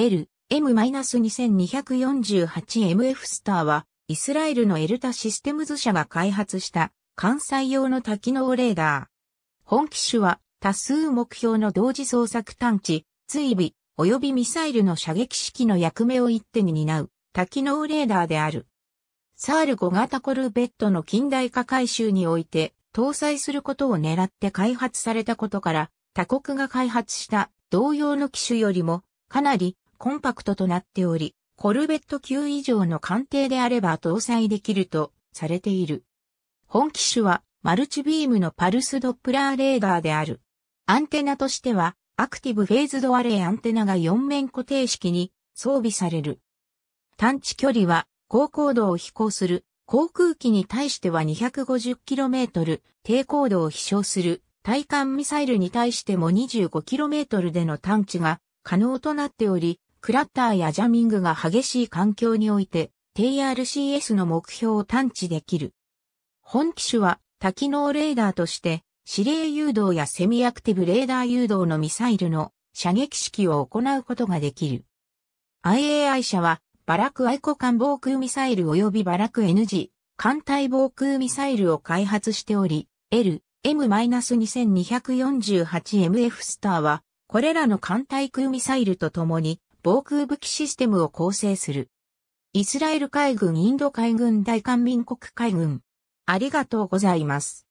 L、M-2248MF スターは、イスラエルのエルタシステムズ社が開発した関西用の多機能レーダー。本機種は多数目標の同時捜索探知、追尾、及びミサイルの射撃式の役目を一手に担う多機能レーダーである。サール5型コルベットの近代化改修において搭載することを狙って開発されたことから他国が開発した同様の機種よりもかなりコンパクトとなっており、コルベット級以上の艦艇であれば搭載できるとされている。本機種はマルチビームのパルスドップラーレーダーである。アンテナとしてはアクティブフェーズドアレイアンテナが4面固定式に装備される。探知距離は高高度を飛行する航空機に対しては 250km、低高度を飛翔する対艦ミサイルに対しても 25km での探知が可能となっており、クラッターやジャミングが激しい環境において TRCS の目標を探知できる。本機種は多機能レーダーとして指令誘導やセミアクティブレーダー誘導のミサイルの射撃式を行うことができる。IAI 社はバラクアイコ艦防空ミサイル及びバラク NG 艦隊防空ミサイルを開発しており、L、M-2248MF スターはこれらの艦隊空ミサイルとともに防空武器システムを構成する。イスラエル海軍インド海軍大韓民国海軍。ありがとうございます。